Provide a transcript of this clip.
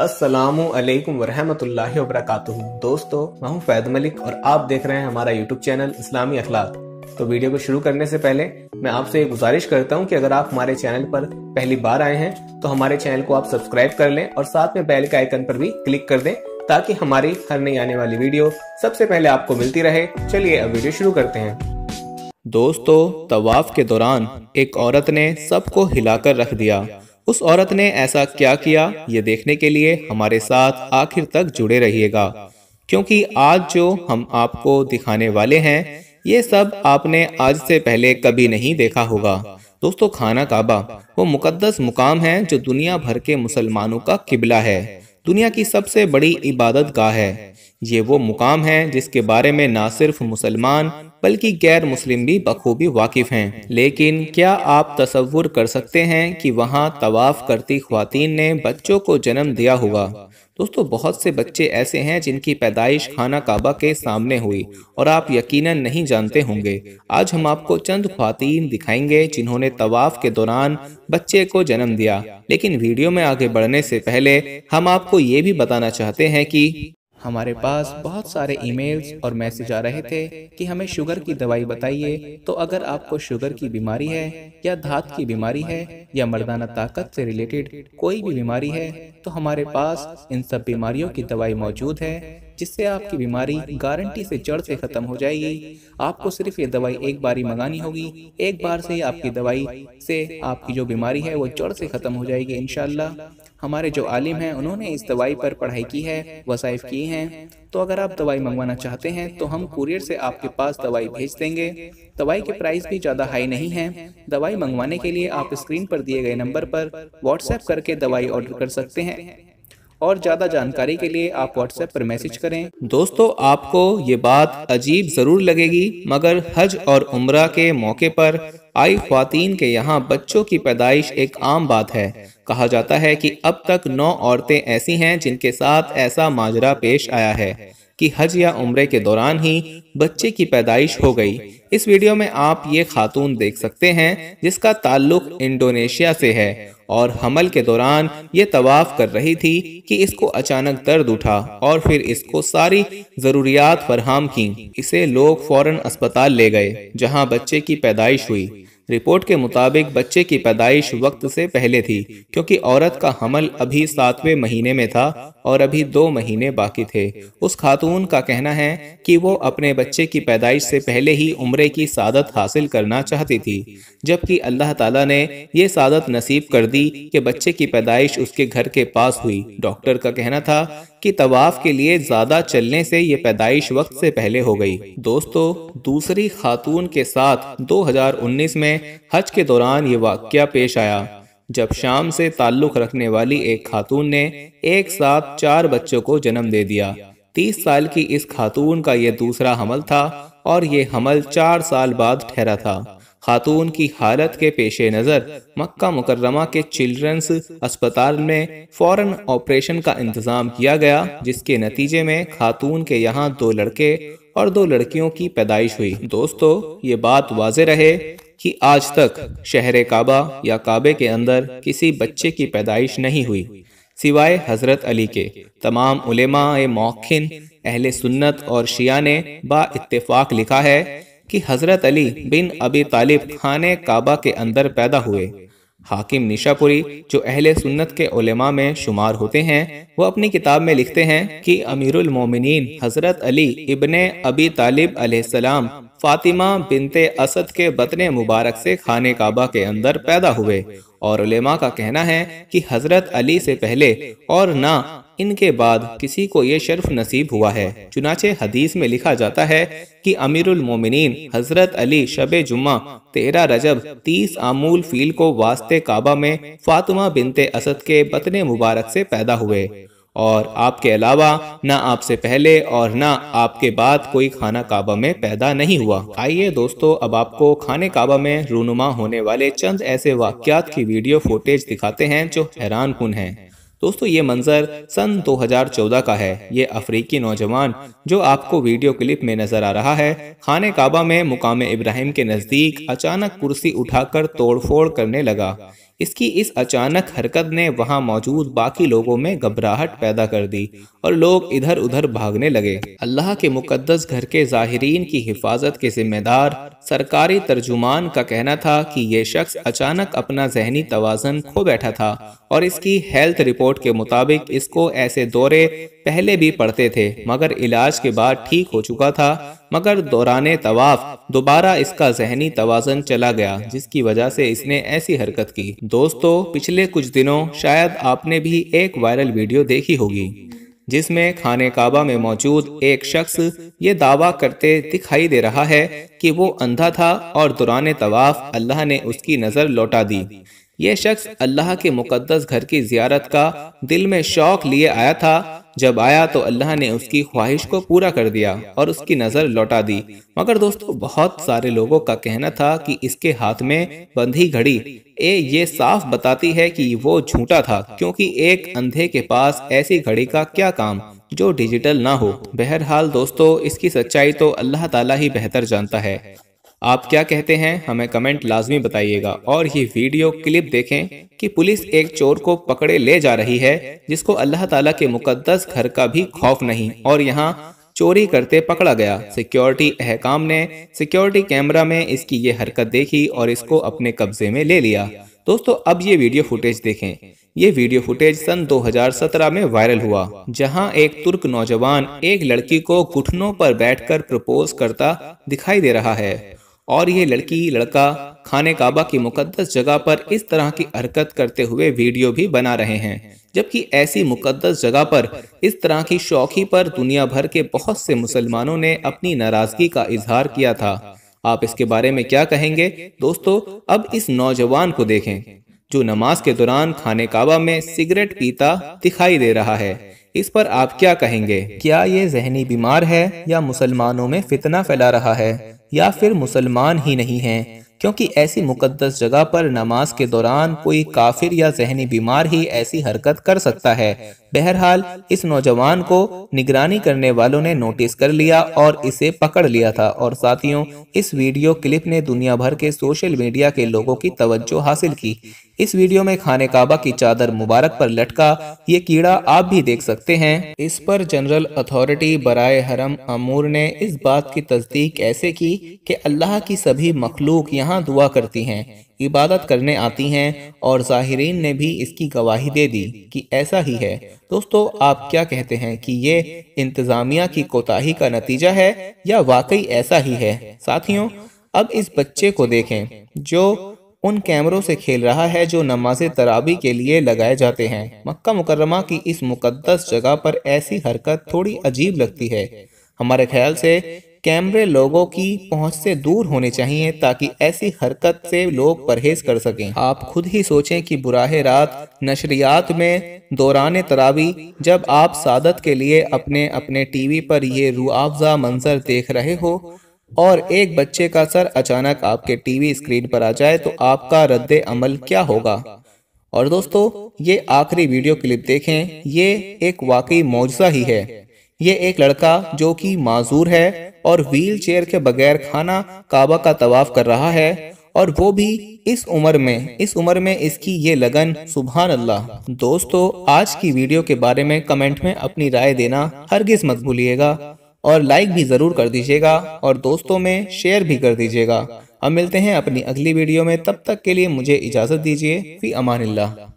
असलकम वरहमल वरक दोस्तों मैं हूं फैद मलिक और आप देख रहे हैं हमारा यूट्यूब चैनल इस्लामी अखलाक तो वीडियो को शुरू करने से पहले मैं आपसे गुजारिश करता हूं कि अगर आप हमारे चैनल पर पहली बार आए हैं तो हमारे चैनल को आप सब्सक्राइब कर लें और साथ में बेल के आइकन पर भी क्लिक कर दें ताकि हमारी हर नई आने वाली वीडियो सबसे पहले आपको मिलती रहे चलिए अब वीडियो शुरू करते हैं दोस्तों तवाफ के दौरान एक औरत ने सबको हिलाकर रख दिया उस औरत ने ऐसा क्या किया ये देखने के लिए हमारे साथ आखिर तक जुड़े रहिएगा क्योंकि आज जो हम आपको दिखाने वाले हैं ये सब आपने आज से पहले कभी नहीं देखा होगा दोस्तों खाना काबा वो मुकद्दस मुकाम है जो दुनिया भर के मुसलमानों का किबला है दुनिया की सबसे बड़ी इबादत गाह है ये वो मुकाम है जिसके बारे में ना सिर्फ मुसलमान बल्कि गैर मुस्लिम भी बखूबी वाकिफ हैं लेकिन क्या आप तस्वुर कर सकते हैं कि वहाँ तवाफ़ करती खुवान ने बच्चों को जन्म दिया होगा दोस्तों बहुत से बच्चे ऐसे हैं जिनकी पैदाइश खाना काबा के सामने हुई और आप यकीनन नहीं जानते होंगे आज हम आपको चंद खातन दिखाएंगे जिन्होंने तवाफ़ के दौरान बच्चे को जन्म दिया लेकिन वीडियो में आगे बढ़ने से पहले हम आपको ये भी बताना चाहते हैं कि हमारे पास बहुत सारे ईमेल्स और मैसेज आ रहे थे कि हमें शुगर की दवाई बताइए तो, तो अगर आपको शुगर की बीमारी है या धात की बीमारी है या मर्दाना ताकत से रिलेटेड कोई भी बीमारी है तो हमारे पास इन सब बीमारियों की दवाई मौजूद है जिससे आपकी बीमारी गारंटी से जड़ से खत्म हो जाएगी आपको सिर्फ ये दवाई एक बार ही मंगानी होगी एक बार से ही आपकी दवाई से आपकी जो बीमारी है वो जड़ से खत्म हो जाएगी इनशाला हमारे जो आलिम हैं उन्होंने इस दवाई पर पढ़ाई की है वसाइफ की हैं तो अगर आप दवाई मंगवाना चाहते हैं तो हम कुरियर से आपके पास दवाई भेज देंगे दवाई के प्राइस भी ज़्यादा हाई नहीं है दवाई मंगवाने के लिए आप स्क्रीन पर दिए गए नंबर पर व्हाट्सएप करके दवाई ऑर्डर कर सकते हैं और ज़्यादा जानकारी के लिए आप व्हाट्सएप पर मैसेज करें दोस्तों आपको ये बात अजीब ज़रूर लगेगी मगर हज और उम्र के मौके पर आई खातन के यहाँ बच्चों की पैदाइश एक आम बात है कहा जाता है कि अब तक नौ औरतें ऐसी हैं जिनके साथ ऐसा माजरा पेश आया है कि हज या उम्र के दौरान ही बच्चे की पैदाइश हो गई इस वीडियो में आप ये खातून देख सकते हैं जिसका ताल्लुक इंडोनेशिया से है और हमल के दौरान ये तवाफ कर रही थी कि इसको अचानक दर्द उठा और फिर इसको सारी ज़रूरियात फरहम की इसे लोग फौरन अस्पताल ले गए जहाँ बच्चे की पैदाइश हुई रिपोर्ट के मुताबिक बच्चे की पैदाइश वक्त से पहले थी क्योंकि औरत का हमल अभी सातवें महीने में था और अभी दो महीने बाकी थे उस खातून का कहना है कि वो अपने बच्चे की पैदाइश से पहले ही उम्र की सादत हासिल करना चाहती थी जबकि अल्लाह ताला ने ये सादत नसीब कर दी कि बच्चे की पैदाइश उसके घर के पास हुई डॉक्टर का कहना था कि तवाफ के लिए ज़्यादा चलने से ये पैदाइश वक्त से पहले हो गई दोस्तों दूसरी खातून के साथ 2019 में हज के दौरान ये वाक्य पेश आया जब शाम से ताल्लुक़ रखने वाली एक खातून ने एक साथ चार बच्चों को जन्म दे दिया तीस साल की इस खातून का ये दूसरा हमल था और ये हमल चार साल बाद ठहरा था खातून की हालत के पेश नज़र मक्का मुकर्रमा के चिल्ड्रंस अस्पताल में फौरन ऑपरेशन का इंतज़ाम किया गया जिसके नतीजे में खातून के यहाँ दो लड़के और दो लड़कियों की पैदाइश हुई दोस्तों ये बात वाज रहे कि आज तक शहर काबा या काबे के अंदर किसी बच्चे की पैदाइश नहीं हुई सिवाय हजरत अली के तमाम उलेमा मौखिन अहले सुन्नत और शिया ने बा इतफाक लिखा है कि हज़रत अली बिन अबी तालिब खान काबा के अंदर पैदा हुए हाकिम निशापुरी जो अहले सुन्नत के उलेमा में शुमार होते हैं वो अपनी किताब में लिखते हैं कि अमीरुल मोमिनीन हज़रत अली इबन अबी तालिब सलाम फातिमा बिनते असद के बतने मुबारक से खाने काबा के अंदर पैदा हुए और उलेमा का कहना है कि हज़रत अली से पहले और ना इनके बाद किसी को ये शर्फ नसीब हुआ है चुनाचे हदीस में लिखा जाता है कि अमीरुल मोमिनीन हजरत अली शब जुम्मा तेरह रजब तीस आमूल फील को वास्ते काबा में फातिमा बिनते असद के बतने मुबारक से पैदा हुए और आपके अलावा ना आपसे पहले और ना आपके बाद कोई खाना काबा में पैदा नहीं हुआ आइए दोस्तों अब आपको खाने काबा में रूनुमा होने वाले चंद ऐसे वाक्यात की वीडियो फुटेज दिखाते हैं जो हैरान कन है दोस्तों ये मंजर सन 2014 का है ये अफ्रीकी नौजवान जो आपको वीडियो क्लिप में नजर आ रहा है खाने काबा में मुकाम इब्राहिम के नजदीक अचानक कुर्सी उठाकर तोड़फोड़ करने लगा इसकी इस अचानक हरकत ने वहां मौजूद बाकी लोगों में घबराहट पैदा कर दी और लोग इधर उधर भागने लगे अल्लाह के मुकदस घर के जाहरीन की हिफाजत के जिम्मेदार सरकारी तर्जुमान का कहना था कि यह शख्स अचानक अपना जहनी तोज़न खो बैठा था और इसकी हेल्थ रिपोर्ट के मुताबिक इसको ऐसे दौरे पहले भी पड़ते थे मगर इलाज के बाद ठीक हो चुका था मगर दौरान तवाफ दोबारा इसका जहनी तोज़न चला गया जिसकी वजह से इसने ऐसी हरकत की दोस्तों पिछले कुछ दिनों शायद आपने भी एक वायरल वीडियो देखी होगी जिसमें खाने काबा में मौजूद एक शख्स ये दावा करते दिखाई दे रहा है कि वो अंधा था और दौरान तवाफ अल्लाह ने उसकी नज़र लौटा दी ये शख्स अल्लाह के मुकद्दस घर की जियारत का दिल में शौक लिए आया था जब आया तो अल्लाह ने उसकी ख्वाहिश को पूरा कर दिया और उसकी नज़र लौटा दी मगर दोस्तों बहुत सारे लोगों का कहना था कि इसके हाथ में बंधी घड़ी ए ये साफ बताती है कि वो झूठा था क्योंकि एक अंधे के पास ऐसी घड़ी का क्या काम जो डिजिटल ना हो बहरहाल दोस्तों इसकी सच्चाई तो अल्लाह ताला ही बेहतर जानता है आप क्या कहते हैं हमें कमेंट लाजमी बताइएगा और ये वीडियो क्लिप देखें कि पुलिस एक चोर को पकड़े ले जा रही है जिसको अल्लाह ताला के मुकद्दस घर का भी खौफ नहीं और यहाँ चोरी करते पकड़ा गया सिक्योरिटी अहकाम ने सिक्योरिटी कैमरा में इसकी ये हरकत देखी और इसको अपने कब्जे में ले लिया दोस्तों अब ये वीडियो फुटेज देखें ये वीडियो फुटेज सन 2017 में वायरल हुआ जहां एक तुर्क नौजवान एक लड़की को घुटनों पर बैठकर प्रपोज करता दिखाई दे रहा है और ये लड़की लड़का खाने काबा की मुकद्दस जगह पर इस तरह की हरकत करते हुए वीडियो भी बना रहे हैं जबकि ऐसी मुकद्दस जगह पर इस तरह की शौकी पर दुनिया भर के बहुत से मुसलमानों ने अपनी नाराजगी का इजहार किया था आप इसके बारे में क्या कहेंगे दोस्तों अब इस नौजवान को देखें जो नमाज के दौरान खाने काबा में सिगरेट पीता दिखाई दे रहा है इस पर आप क्या कहेंगे क्या ये जहनी बीमार है या मुसलमानों में फितना फैला रहा है या फिर मुसलमान ही नहीं हैं क्योंकि ऐसी मुकद्दस जगह पर नमाज के दौरान कोई काफिर या जहनी बीमार ही ऐसी हरकत कर सकता है बहरहाल इस नौजवान को निगरानी करने वालों ने नोटिस कर लिया और इसे पकड़ लिया था और साथियों इस वीडियो क्लिप ने दुनिया भर के सोशल मीडिया के लोगों की तवज्जो हासिल की इस वीडियो में खाने काबा की चादर मुबारक पर लटका ये कीड़ा आप भी देख सकते हैं इस पर जनरल अथॉरिटी बरए हरम अमूर ने इस बात की तस्दीक ऐसे की कि अल्लाह की सभी मखलूक यहाँ यहाँ दुआ करती हैं इबादत करने आती हैं और ज़ाहरीन ने भी इसकी गवाही दे दी कि ऐसा ही है दोस्तों आप क्या कहते हैं कि ये इंतज़ामिया की कोताही का नतीजा है या वाकई ऐसा ही है साथियों अब इस बच्चे को देखें जो उन कैमरों से खेल रहा है जो नमाज तराबी के लिए लगाए जाते हैं मक्का मुकरमा की इस मुकदस जगह पर ऐसी हरकत थोड़ी अजीब लगती है हमारे ख्याल से कैमरे लोगों की पहुंच से दूर होने चाहिए ताकि ऐसी हरकत से लोग परहेज कर सकें आप खुद ही सोचें कि बुराह रात नशरियात में दौरान तरावी जब आप सादत के लिए अपने अपने टीवी पर ये रुआवजा मंजर देख रहे हो और एक बच्चे का सर अचानक आपके टीवी स्क्रीन पर आ जाए तो आपका रद्द अमल क्या होगा और दोस्तों ये आखिरी वीडियो क्लिप देखें ये एक वाकई मुआवजा ही है ये एक लड़का जो कि माजूर है और व्हील चेयर के बगैर खाना काबा का तवाफ कर रहा है और वो भी इस उम्र में इस उम्र में इसकी ये लगन सुबहान अल्लाह दोस्तों आज की वीडियो के बारे में कमेंट में अपनी राय देना हरगिज मत भूलिएगा और लाइक भी ज़रूर कर दीजिएगा और दोस्तों में शेयर भी कर दीजिएगा हम मिलते हैं अपनी अगली वीडियो में तब तक के लिए मुझे इजाज़त दीजिए फी अमान